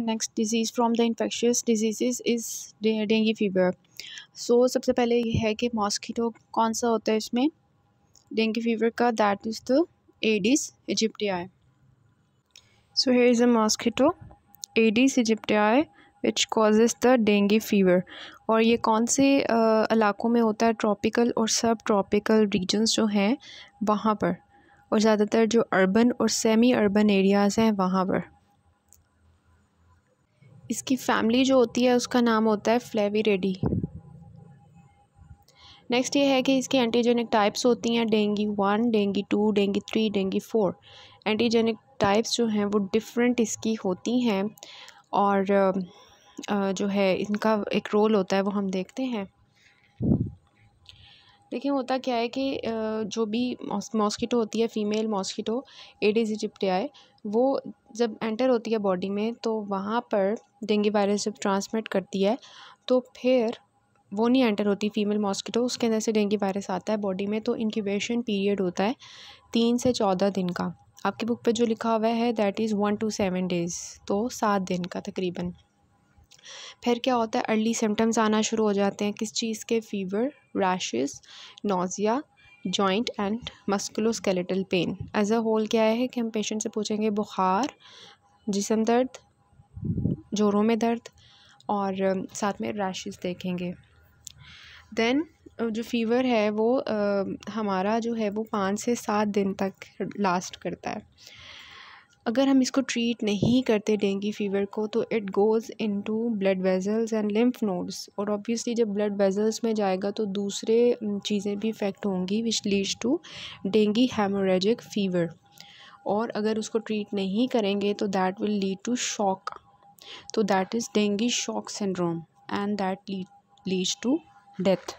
Next disease from the infectious disease is dengue fever so सबसे पहले ये है कि मॉस्किटो कौन सा होता है इसमें डेंगी फीवर का that is the aedes aegypti so here is a mosquito aedes aegypti which causes the dengue fever और ये कौन से इलाकों में होता है ट्रॉपिकल और सब ट्रॉपिकल रीजन्स जो हैं वहाँ पर और ज़्यादातर जो अर्बन और सेमी अर्बन एरियाज़ हैं वहाँ पर इसकी फैमिली जो होती है उसका नाम होता है फ्लेवी रेडी नेक्स्ट ये है कि इसकी एंटीजेनिक टाइप्स होती हैं dengue one dengue two dengue three dengue four antigenic types जो हैं वो डिफरेंट इसकी होती हैं और जो है इनका एक रोल होता है वो हम देखते हैं देखिए होता क्या है कि जो भी मॉस्किटो होती है फ़ीमेल मॉस्किटो एडीज आए वो जब एंटर होती है बॉडी में तो वहाँ पर डेंगू वायरस जब ट्रांसमिट करती है तो फिर वो नहीं एंटर होती फीमेल मॉस्किटो उसके अंदर से डेंगू वायरस आता है बॉडी में तो इनक्यूबेशन पीरियड होता है तीन से चौदह दिन का आपकी बुक पे जो लिखा हुआ है that is one two seven days तो सात दिन का तकरीबन फिर क्या होता है अर्ली सिम्टम्स आना शुरू हो जाते हैं किस चीज़ के fever rashes nausea joint and musculoskeletal pain as a whole क्या है कि हम पेशेंट से पूछेंगे बुखार जिसम दर्द जोरों में दर्द और साथ में रैशेस देखेंगे देन जो फीवर है वो आ, हमारा जो है वो पाँच से सात दिन तक लास्ट करता है अगर हम इसको ट्रीट नहीं करते डेंगू फ़ीवर को तो it goes into blood vessels and lymph nodes और ऑब्वियसली जब ब्लड वेज़ल्स में जाएगा तो दूसरे चीज़ें भी इफ़ेक्ट होंगी which leads to dengue hemorrhagic fever और अगर उसको ट्रीट नहीं करेंगे तो that will lead to shock तो that is dengue shock syndrome and that lead leads to death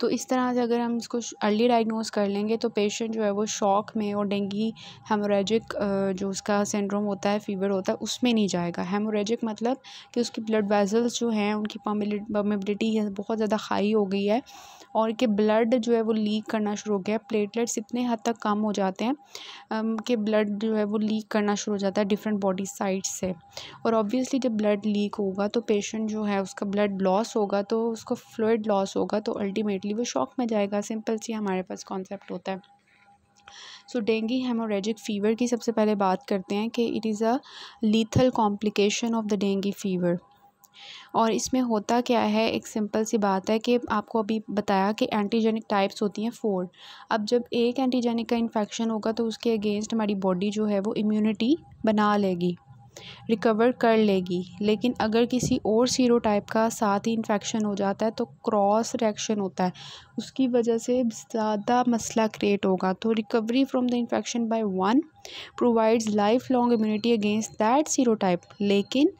तो इस तरह से अगर हम इसको अर्ली डायग्नोज कर लेंगे तो पेशेंट जो है वो शॉक में और डेंगी हेमोरेजिक जो उसका सिंड्रोम होता है फीवर होता है उसमें नहीं जाएगा हेमोरेजिक मतलब कि उसकी ब्लड वेजल्स जो हैं उनकी पमेबिलिटी बहुत ज़्यादा हाई हो गई है और कि ब्लड जो है वो लीक करना शुरू हो गया प्लेटलेट्स इतने हद तक कम हो जाते हैं कि ब्लड जो है वो लीक करना शुरू हो जाता है डिफरेंट बॉडी साइड से और ऑब्वियसली जब ब्लड लीक होगा तो पेशेंट जो है उसका ब्लड लॉस होगा तो उसको फ्लूड लॉस होगा तो अल्टीमेटली डायरेक्टली वो शॉक में जाएगा सिंपल सी हमारे पास कॉन्सेप्ट होता है सो डेंगी हेमोरेजिक फ़ीवर की सबसे पहले बात करते हैं कि it is a lethal complication of the dengue fever और इसमें होता क्या है एक सिंपल सी बात है कि आपको अभी बताया कि एंटीजेनिक टाइप्स होती हैं फोर अब जब एक एंटीजेनिक का इन्फेक्शन होगा तो उसके अगेंस्ट हमारी बॉडी जो है वो इम्यूनिटी बना लेगी रिकवर कर लेगी लेकिन अगर किसी और सीरो टाइप का साथ ही इन्फेक्शन हो जाता है तो क्रॉस रिएक्शन होता है उसकी वजह से ज़्यादा मसला क्रिएट होगा तो recovery from the infection by one provides life long immunity against that serotype लेकिन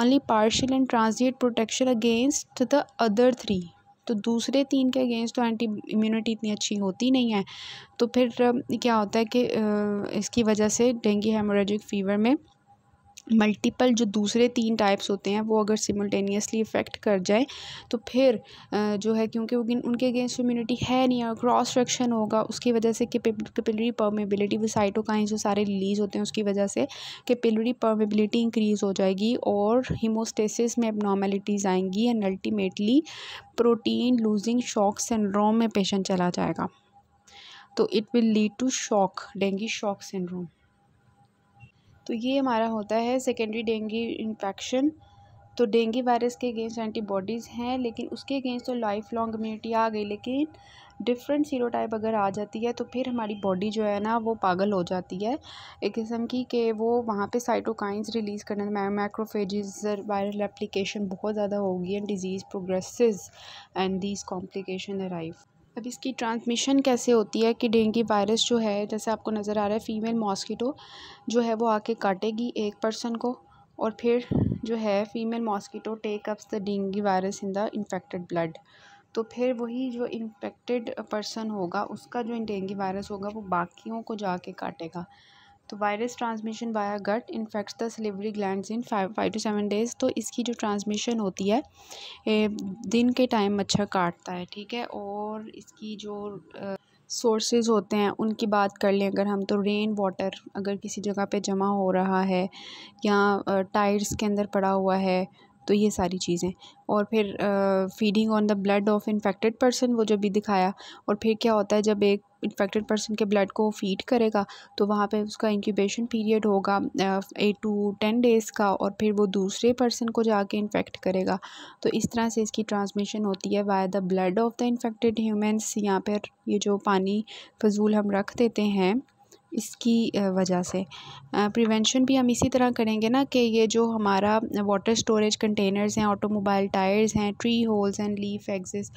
only partial and transit protection against the other three तो दूसरे तीन के अगेंस्ट तो एंटी इम्यूनिटी इतनी अच्छी होती नहीं है तो फिर क्या होता है कि इसकी वजह से डेंगू हेमोरेजिक फीवर में मल्टीपल जो दूसरे तीन टाइप्स होते हैं वो अगर सिमल्टेनियसली इफ़ेक्ट कर जाए तो फिर जो है क्योंकि उनके अगेंस्ट इम्यूनिटी है नहीं और क्रॉस रेक्शन होगा उसकी वजह से कैपिलरी परमेबिलिटी वो साइटोकाइन जो सारे रिलीज़ होते हैं उसकी वजह से कैपिलरी परमेबिलिटी इंक्रीज़ हो जाएगी और हीमोस्टेसिस में एबनॉर्मेलिटीज़ आएंगी and ultimately protein losing shock syndrome में पेशेंट चला जाएगा तो it will lead to shock dengue shock syndrome तो ये हमारा होता है सेकेंडरी डेंगी इन्फेक्शन तो डेंगी वायरस के अगेंस्ट एंटीबॉडीज़ हैं लेकिन उसके अगेंस्ट तो लाइफ लॉन्ग इम्यूनिटी आ गई लेकिन डिफरेंट सीरोटाइप अगर आ जाती है तो फिर हमारी बॉडी जो है ना वो पागल हो जाती है एक किस्म की कि वो वहाँ पे साइटोकाइंस रिलीज़ करने माइक्रोफेजिस वायरल एप्लीकेशन बहुत ज़्यादा होगी and disease progresses and these complications arrive अब इसकी ट्रांसमिशन कैसे होती है कि डेंगू वायरस जो है जैसे आपको नज़र आ रहा है फ़ीमेल मॉस्किटो जो है वो आके काटेगी एक पर्सन को और फिर जो है female mosquito take ups the dengue virus in the infected blood तो फिर वही जो इन्फेक्टेड पर्सन होगा उसका जो डेंगू वायरस होगा वो बाकियों को जाके काटेगा तो virus transmission via gut infects the salivary gland in five five to seven days तो इसकी जो ट्रांसमिशन होती है ए, दिन के टाइम मच्छर काटता है ठीक है और इसकी जो सोर्सेज होते हैं उनकी बात कर लें अगर हम तो रेन वाटर अगर किसी जगह पे जमा हो रहा है या टायर्स के अंदर पड़ा हुआ है तो ये सारी चीज़ें और फिर feeding on the blood of infected person वो जो भी दिखाया और फिर क्या होता है जब एक इन्फेक्टेड पर्सन के ब्लड को फीड करेगा तो वहाँ पे उसका इंक्यूबेशन पीरियड होगा एट टू टेन डेज़ का और फिर वो दूसरे पर्सन को जाके इन्फेक्ट करेगा तो इस तरह से इसकी ट्रांसमिशन होती है by the blood of the infected humans यहाँ पर ये जो पानी फजूल हम रख देते हैं इसकी वजह से प्रिवेंशन भी हम इसी तरह करेंगे ना कि ये जो हमारा वाटर स्टोरेज कंटेनर्स हैं ऑटोमोबाइल टायर्स हैं tree holes and leaf axils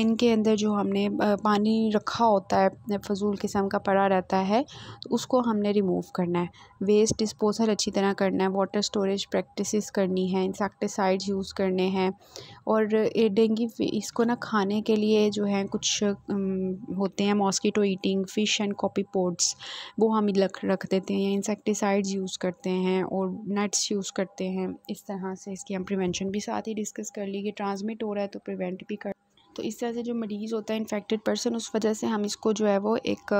इनके अंदर जो हमने पानी रखा होता है फजूल किस्म का पड़ा रहता है तो उसको हमने रिमूव करना है वेस्ट डिस्पोजल अच्छी तरह करना है वाटर स्टोरेज प्रैक्टिस करनी है इंसेक्टिसाइड्स यूज़ करने हैं और डेंगी इसको ना खाने के लिए जो है कुछ होते हैं mosquito eating fish and copepods वो हम लख रख देते हैं या इंसेक्टिसाइड्स यूज़ करते हैं और नेट्स यूज़ करते हैं इस तरह से इसकी हम प्रिवेंशन भी साथ ही डिस्कस कर ली कि ट्रांसमिट हो रहा है तो प्रिवेंट भी कर तो इस तरह से जो मरीज़ होता है इन्फेक्टेड पर्सन उस वजह से हम इसको जो है वो एक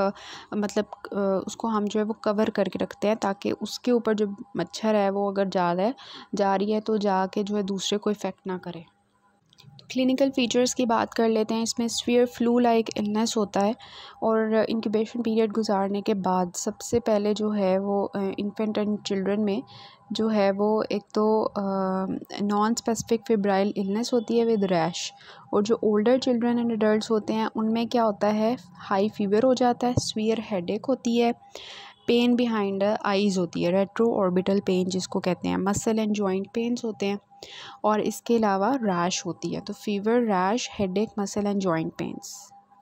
मतलब उसको हम जो है वो कवर करके रखते हैं ताकि उसके ऊपर जो मच्छर है वो अगर जा रहा है जा रही है तो जा के जो है दूसरे को इफ़ेक्ट ना करे क्लिनिकल फ़ीचर्स की बात कर लेते हैं इसमें स्वीयर फ्लू लाइक इलनेस होता है और इंक्यूबेशन पीरियड गुजारने के बाद सबसे पहले जो है वो इन्फेंट एंड चिल्ड्रन में जो है वो एक तो नॉन स्पेसिफिक फेब्राइल इलनेस होती है विद रैश और जो ओल्डर चिल्ड्रन एंड अडल्ट होते हैं उनमें क्या होता है हाई फीवर हो जाता है स्वीयर हेड होती है पेन बिहाइंड आइज़ होती है रेट्रो ऑर्बिटल पेन जिसको कहते हैं मसल एंड जॉइंट पेन्स होते हैं और इसके अलावा रैश होती है तो fever rash headache muscle and joint pains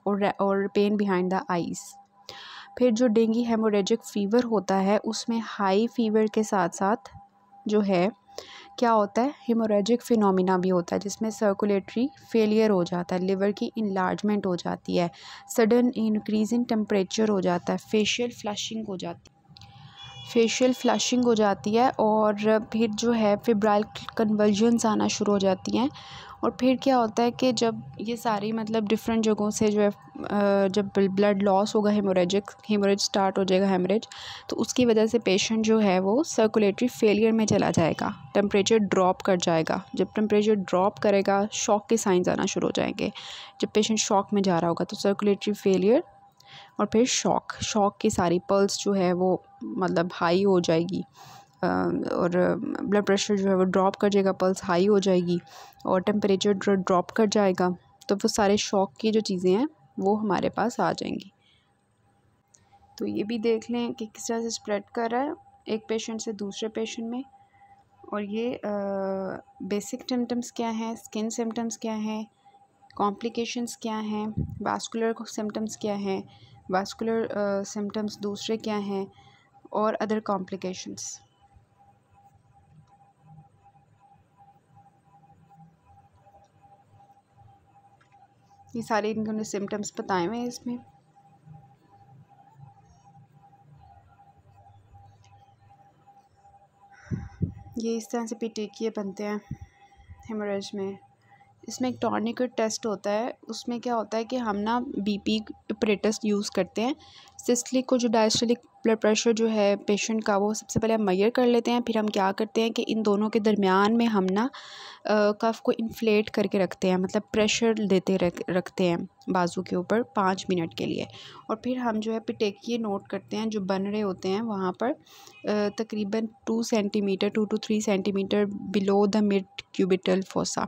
और और पेन बिहाइंड द आइज़ फिर जो डेंगी हेमोरेजिक फ़ीवर होता है उसमें हाई फीवर के साथ साथ जो है क्या होता है हिमोरेजिक फिनोमिना भी होता है जिसमें सर्कुलेटरी फेलियर हो जाता है लिवर की इन्लार्जमेंट हो जाती है सडन इंक्रीज इन टेम्परेचर हो जाता है फेशियल फ्लैशिंग हो जाती है फेशियल फ्लैशिंग हो जाती है और फिर जो है फिब्राइल कन्वर्जन्स आना शुरू हो जाती हैं और फिर क्या होता है कि जब ये सारी मतलब डिफरेंट जगहों से जो है जब ब्लड लॉस होगा हेमोरेजिक हेमोरेज स्टार्ट हो जाएगा हेमरेज तो उसकी वजह से पेशेंट जो है वो सर्कुलेटरी फेलियर में चला जाएगा टेम्परेचर ड्रॉप कर जाएगा जब टेम्परेचर ड्रॉप करेगा शॉक के साइंस आना शुरू हो जाएंगे जब पेशेंट शॉक में जा रहा होगा तो सर्कुलेटरी फेलियर और फिर शॉक शॉक की सारी पल्स जो है वो मतलब हाई हो जाएगी और ब्लड प्रेशर जो है वो ड्रॉप कर जाएगा पल्स हाई हो जाएगी और टेम्परेचर ड्रॉप कर जाएगा तो वो सारे शौक की जो चीज़ें हैं वो हमारे पास आ जाएंगी तो ये भी देख लें कि किस तरह से स्प्रेड कर रहा है एक पेशेंट से दूसरे पेशेंट में और ये आ, बेसिक सिम्टम्स क्या हैं स्किन सिम्टम्स क्या हैं कॉम्प्लिकेशंस क्या हैं वास्कुलर सिम्टम्स क्या हैं वास्कुलर सिम्टम्स दूसरे क्या हैं or other complications. ये सारे इन्होंने सिम्टम्स बताए हुए हैं इसमें ये इस तरह से पिटिकिए बनते हैं हेमरेज में इसमें एक टॉर्निक टेस्ट होता है उसमें क्या होता है कि हम ना बीपी अपरेटस यूज़ करते हैं सिस्टलिक को जो डायस्टलिक ब्लड प्रेशर जो है पेशेंट का वो सबसे पहले हम मैयर कर लेते हैं फिर हम क्या करते हैं कि इन दोनों के दरमियान में हम ना कफ को इन्फ्लेट करके रखते हैं मतलब प्रेशर देते रख रखते हैं बाजू के ऊपर पाँच मिनट के लिए और फिर हम जो है पिटेकिए नोट करते हैं जो बन रहे होते हैं वहाँ पर तकरीबन two centimetre two two three centimetre below the mid cubital fossa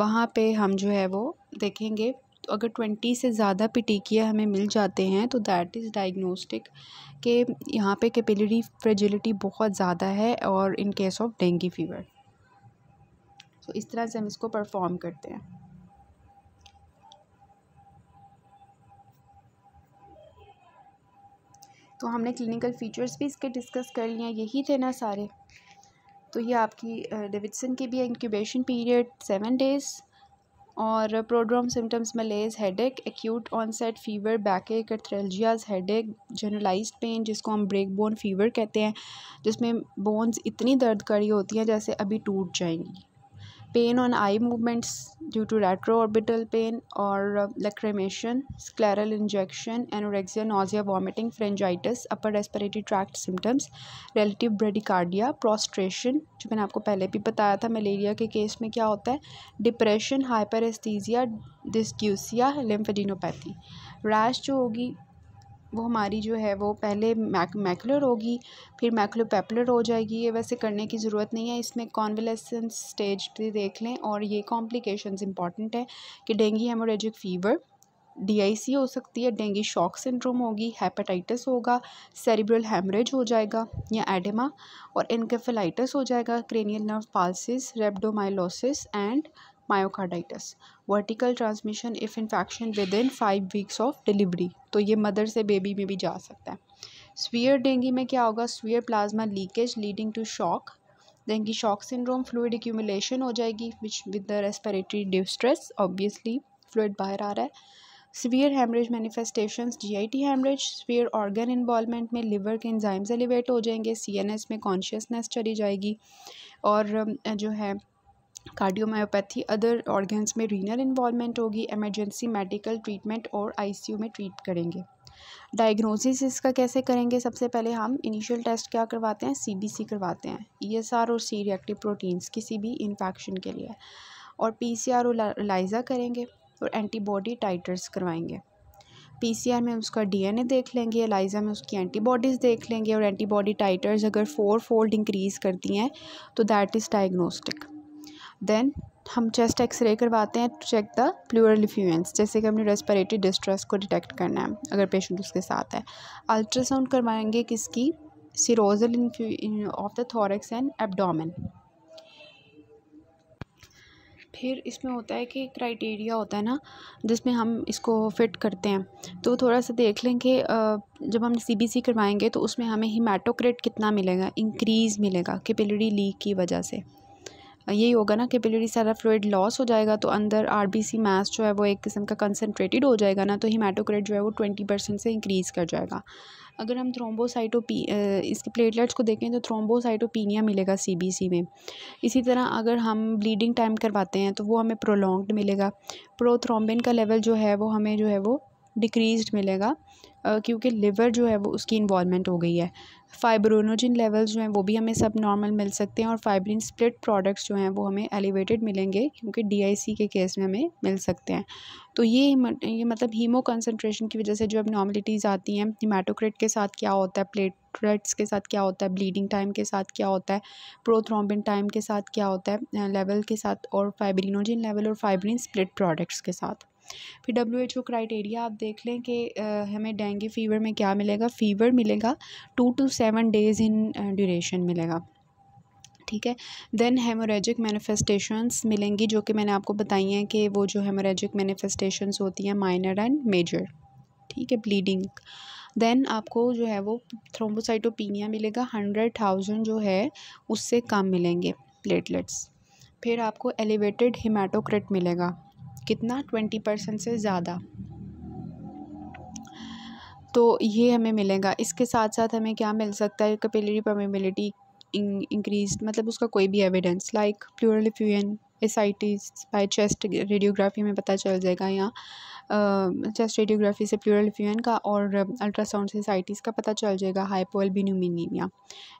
वहाँ पे हम जो है वो देखेंगे तो अगर ट्वेंटी से ज़्यादा पिटिकिया हमें मिल जाते हैं तो दैट इज़ डायग्नोस्टिक के यहाँ पे कैपिलरी फ्रेजिलिटी बहुत ज़्यादा है और in case of dengue fever तो इस तरह से हम इसको परफॉर्म करते हैं तो हमने क्लिनिकल फ़ीचर्स भी इसके डिस्कस कर लिए यही थे ना सारे तो ये आपकी डेविडसन की भी इंक्यूबेशन पीरियड सेवन डेज़ और prodrome symptoms malaise headache acute onset fever back ache arthralgias headache generalise pen जिसको हम ब्रेक बोन फीवर कहते हैं जिसमें बोन्स इतनी दर्द करी होती हैं जैसे अभी टूट जाएंगी pain on eye movements due to retro orbital pain और lacrimation scleral injection anorexia nausea vomiting pharyngitis upper respiratory tract symptoms relative bradycardia prostration जो मैंने आपको पहले भी बताया था मलेरिया के केस में क्या होता है depression hyperesthesia dysgeusia lymphadenopathy rash जो होगी वो हमारी जो है वो पहले मैक मैकुलर होगी फिर मैकुलोपेपुलर हो जाएगी ये वैसे करने की ज़रूरत नहीं है इसमें कॉन्वलेसेंस स्टेज भी देख लें और ये कॉम्प्लिकेशंस इंपॉर्टेंट है कि डेंगी हेमोरेजिक फीवर डीआईसी हो सकती है डेंगी शॉक सिंड्रोम होगी हेपेटाइटिस होगा सेरिब्रल हेमरेज हो जाएगा या एडेमा और इनकेफेलाइटिस हो जाएगा cranial nerve palsies rhabdomyolysis and myocarditis vertical transmission if infection within five weeks of delivery तो ये मदर से बेबी में भी जा सकता है स्वीयर डेंगी में क्या होगा severe plasma leakage leading to shock dengue shock syndrome fluid accumulation हो जाएगी which with the respiratory distress obviously fluid बाहर आ रहा है severe hemorrhage manifestations GIT hemorrhage severe organ involvement में लिवर के इन्जाइम्स एलिवेट हो जाएंगे सीएनएस में कॉन्शियसनेस चली जाएगी और जो है कार्डियोमायोपैथी अदर ऑर्गन्स में रीनल इन्वॉलमेंट होगी एमरजेंसी मेडिकल ट्रीटमेंट और आईसीयू में ट्रीट करेंगे डायग्नोसिस इसका कैसे करेंगे सबसे पहले हम इनिशियल टेस्ट क्या करवाते हैं सीबीसी करवाते हैं ईएसआर e और सी रिएक्टिव प्रोटीन्स किसी भी इन्फेक्शन के लिए और पीसीआर आर लाइजा करेंगे और एंटीबॉडी टाइटर्स करवाएंगे पीसीआर में उसका डीएनए देख लेंगे एलाइजा में उसकी एंटीबॉडीज़ देख लेंगे और एंटीबॉडी टाइटर्स अगर फोर फोल्ड इंक्रीज़ करती हैं तो दैट इज़ डायग्नोस्टिक देन हम चेस्ट एक्सरे करवाते हैं to check the pleural effusions जैसे कि हमने रेस्पिरेटरी डिस्ट्रेस को डिटेक्ट करना है अगर पेशेंट उसके साथ है अल्ट्रासाउंड करवाएंगे किसकी serosal of the thorax and abdomen फिर इसमें होता है कि क्राइटेरिया होता है ना जिसमें हम इसको फिट करते हैं तो थोड़ा सा देख लें कि जब हम सीबीसी करवाएंगे तो उसमें हमें हिमाटोक्रेट कितना मिलेगा इंक्रीज़ मिलेगा कैपिलरी लीक की वजह से यही होगा ना कि सारा फ्लूड लॉस हो जाएगा तो अंदर आर मास जो है वो एक किस्म का कंसनट्रेटेड हो जाएगा ना तो हिमाटोक्रेट जो है वो ट्वेंटी परसेंट से इंक्रीज़ कर जाएगा अगर हम थ्रोम्बोसाइटोपी इसके प्लेटलेट्स को देखें तो थ्रोम्बोसाइटोपीनिया मिलेगा सीबीसी में इसी तरह अगर हम ब्लीडिंग टाइम करवाते हैं तो वो हमें प्रोलॉन्ग्ड मिलेगा प्रोथ्रोम्बिन का लेवल जो है वो हमें जो है वो डिक्रीज मिलेगा क्योंकि लिवर जो है वो उसकी इन्वॉलमेंट हो गई है फाइब्रोनोजिन लेवल्स जो हैं वो भी हमें सब नॉर्मल मिल सकते हैं और फाइब्रिन स्प्लिट प्रोडक्ट्स जो हैं वो हमें एलिवेटेड मिलेंगे क्योंकि डीआईसी के केस में हमें मिल सकते हैं तो ये ये मतलब हीमो कंसनट्रेशन की वजह से जो अब नॉर्मलिटीज़ आती हैं हिमाटोक्रेट के साथ क्या होता है प्लेटलेट्स के साथ क्या होता है ब्लीडिंग टाइम के साथ क्या होता है प्रोथ्रोम्बिन टाइम के साथ क्या होता है लेवल के साथ और फाइब्रिनोजिन लेवल और फाइब्रिन स्प्लिट प्रोडक्ट्स के साथ फिर डब्ल्यू एच ओ क्राइटेरिया आप देख लें कि हमें डेंगू फ़ीवर में क्या मिलेगा फ़ीवर मिलेगा two two seven days in duration मिलेगा ठीक है देन हेमोरेजिक मैनिफेस्टेशंस मिलेंगी जो कि मैंने आपको बताई हैं कि वो जो हेमोरेजिक मैनिफेस्टेशंस होती हैं माइनर एंड मेजर ठीक है ब्लीडिंग देन आपको जो है वो थ्रोम्बोसाइटोपिनिया मिलेगा हंड्रेड थाउजेंड जो है उससे कम मिलेंगे प्लेटलेट्स फिर आपको एलिवेटेड हिमाटोक्रिट मिलेगा कितना ट्वेंटी परसेंट से ज़्यादा तो ये हमें मिलेगा इसके साथ साथ हमें क्या मिल सकता है कपिलरी परमेबिलिटी इंक्रीज मतलब उसका कोई भी evidence like pleural S I by chest radiography में पता चल जाएगा या चेस्ट रेडियोग्राफी से प्लूरल का और अल्ट्रासाउंड से साइटिस का पता चल जाएगा हाइपो एल्ब्यूमिनीमिया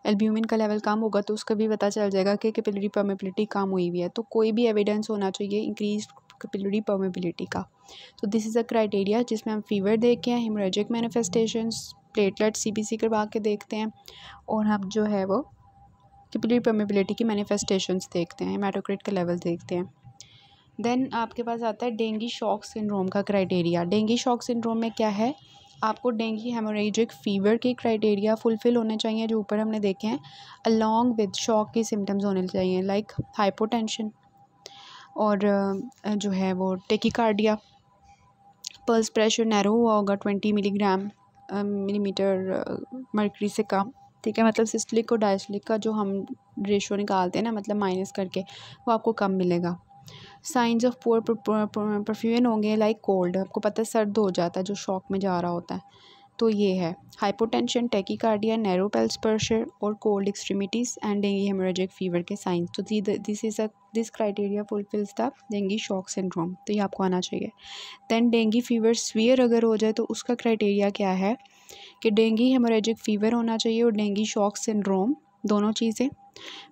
एल्ब्यूमिन का लेवल कम होगा तो उसका भी पता चल जाएगा कि कैपिलरी परमेबिलिटी कम हुई हुई है तो कोई भी एविडेंस होना चाहिए इंक्रीज कपिलरी परमेबिलिटी का तो दिस इज़ अ क्राइटेरिया जिसमें हम फीवर देखे हैं hemorrhagic manifestation platelet C B करवा के देखते हैं और हम जो है वो कपिलरी परमेबिलिटी की मैनिफेस्टेशंस देखते हैं मेटोक्रेट का लेवल देखते हैं देन आपके पास आता है डेंगी शॉक सिंड्रोम का क्राइटेरिया डेंगी शॉक सिंड्रोम में क्या है आपको डेंगी हेमोरेजिक फीवर के क्राइटेरिया फुलफ़िल होने चाहिए जो ऊपर हमने देखे हैं अलॉन्ग विद शॉक के सिम्टम्स होने चाहिए लाइक हाइपोटेंशन और जो है वो टेकिकार्डिया पल्स प्रेशर नैरो हुआ होगा ट्वेंटी मिलीग्राम मिलीमीटर मरकरी से कम ठीक है मतलब सिस्टलिक और डायस्टलिक का जो हम रेशो निकालते हैं ना मतलब माइनस करके वो आपको कम मिलेगा साइंस ऑफ पोअर परफ्यूजन होंगे लाइक कोल्ड आपको पता है सर्द हो जाता है जो शॉक में जा रहा होता है तो ये है hypotension tachycardia narrow pulse pressure और cold extremities and dengue hemorrhagic fever के साइंस तो this is a this criteria fulfils the dengue shock syndrome तो ये आपको आना चाहिए दैन डेंगी फीवर स्वियर अगर हो जाए तो उसका क्राइटेरिया क्या है कि डेंगी हेमोरेजिक फीवर होना चाहिए और डेंगी शॉक सिंड्रोम दोनों चीज़ें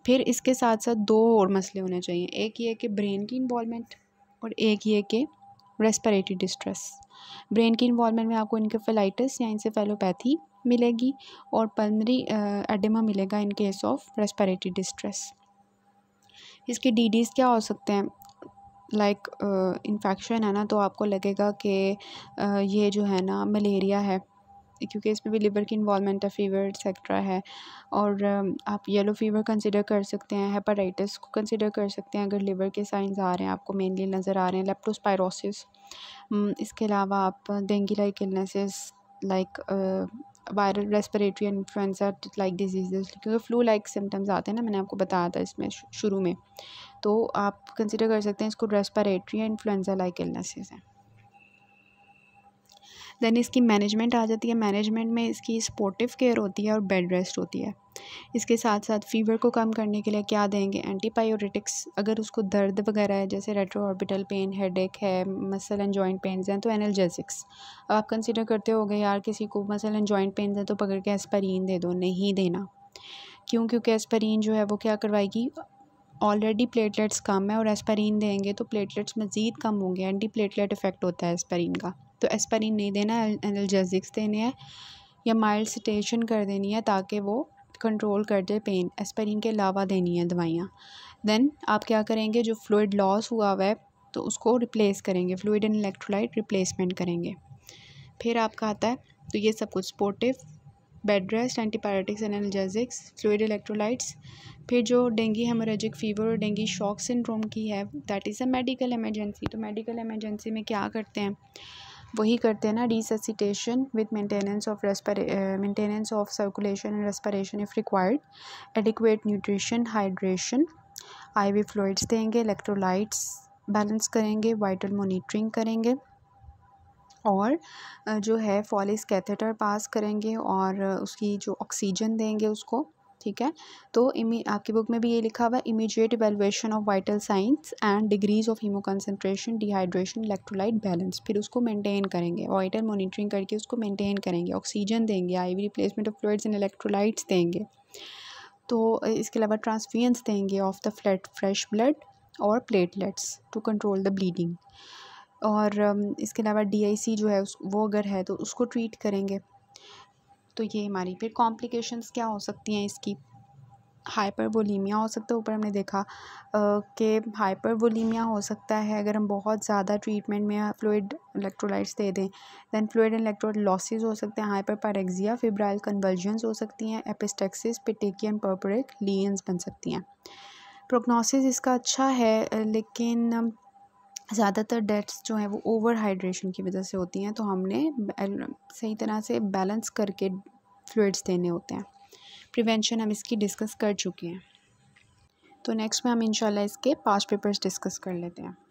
फिर इसके साथ साथ दो और मसले होने चाहिए एक ये कि ब्रेन की इन्वॉलमेंट और एक ये कि रेस्परेटरी डिस्ट्रेस ब्रेन की इन्वॉलमेंट में आपको इनकेफेलाइटिस या इंसेफेलोपैथी मिलेगी और पल्मरी एडिमा मिलेगा in case of respiratory distress इसके डीडीज़ क्या हो सकते हैं लाइक like, इन्फेक्शन uh, है ना तो आपको लगेगा कि uh, ये जो है ना मलेरिया है क्योंकि इसमें भी लिवर की इन्वॉलमेंट है फ़ीवर एक्सेट्रा है और आप येलो फीवर कंसिडर कर सकते हैं हेपाटाइटिस को कंसिडर कर सकते हैं अगर लिवर के साइंस आ रहे हैं आपको मेनली नज़र आ रहे हैं लेप्टोस्पायरोसिस इसके अलावा आप dengue like illnesses like viral respiratory influenza like disease क्योंकि फ्लू लाइक सिम्टम्स आते हैं ना मैंने आपको बताया था इसमें शुरू में तो आप कंसिडर कर सकते हैं इसको रेस्परेटरी या इन्फ्लुएंजा लाइक इलनेसेस हैं देन इसकी मैनेजमेंट आ जाती है मैनेजमेंट में इसकी सपोर्टिव केयर होती है और बेड रेस्ट होती है इसके साथ साथ फीवर को कम करने के लिए क्या देंगे एंटीबायोटिक्स अगर उसको दर्द वगैरह है जैसे रेट्रो ऑर्बिटल पेन हेड एक है मसल एंड जॉइंट पेन्स हैं तो एनर्जेसिक्स अब आप कंसिडर करते हो यार किसी को मसल एंड जॉइंट पेन्स हैं तो पकड़ के एस्परिन दे दो नहीं देना क्यों क्योंकि एस्परिन जो है वो क्या करवाएगी ऑलरेडी प्लेटलेट्स कम है और एस्परिन देंगे तो प्लेटलेट्स मज़ीद कम होंगे एंटी प्लेटलेट इफ़ेक्ट होता है एस्परिन का तो एस्परिन नहीं देना एनल्जेसिक्स देने हैं या माइल्ड सिटेशन कर देनी है ताकि वो कंट्रोल कर दे पेन एस्परिन के अलावा देनी है दवाइयाँ देन आप क्या करेंगे जो फ्लूड लॉस हुआ हुआ है तो उसको रिप्लेस करेंगे फ्लूड एंड इलेक्ट्रोलाइट रिप्लेसमेंट करेंगे फिर आपका आता है तो ये सब कुछ supportive bed rest antibiotics analgesics fluid electrolytes फिर जो डेंगी हेमोरेजिक फीवर और डेंगी शॉक सिंड्रोम की है that is a medical emergency तो मेडिकल एमरजेंसी में क्या करते हैं वही करते हैं ना resuscitation with maintenance of respire maintenance of circulation and respiration if required adequate nutrition hydration IV fluids देंगे इलेक्ट्रोलाइट्स बैलेंस करेंगे वाइटल मोनिटरिंग करेंगे और जो है फॉलिस कैथेटर पास करेंगे और उसकी जो ऑक्सीजन देंगे उसको ठीक है तो आपकी बुक में भी ये लिखा हुआ है immediate evaluation of vital signs and degrees of hemoconcentration dehydration electrolyte balance फिर उसको मेंटेन करेंगे वाइटल मॉनिटरिंग करके उसको मेंटेन करेंगे ऑक्सीजन देंगे IV replacement of fluids and electrolytes देंगे तो इसके अलावा ट्रांसफियंस देंगे of the blood fresh blood और platelets to control the bleeding और um, इसके अलावा डी जो है वो अगर है तो उसको ट्रीट करेंगे तो ये हमारी फिर कॉम्प्लिकेशंस क्या हो सकती हैं इसकी हाइपरवोलीमिया हो सकता है ऊपर हमने देखा कि हाइपरवोलीमिया हो सकता है अगर हम बहुत ज़्यादा ट्रीटमेंट में फ्लूड इलेक्ट्रोलाइट्स दे दें दैन फ्लूड एंड लॉसेज हो सकते हैं हाइपर पारेक्जिया फिब्राइल कन्वर्जनस हो सकती हैं एपिस्टेक्सिस पिटेकियन पर्परिक लियंस बन सकती हैं प्रोग्नोसिस इसका अच्छा है लेकिन ज़्यादातर डेथ्स जो हैं वो ओवर हाइड्रेशन की वजह से होती हैं तो हमने सही तरह से बैलेंस करके फ्लूड्स देने होते हैं प्रिवेंशन हम इसकी डिस्कस कर चुके हैं तो नेक्स्ट में हम इंशाल्लाह इसके पास्ट पेपर्स डिस्कस कर लेते हैं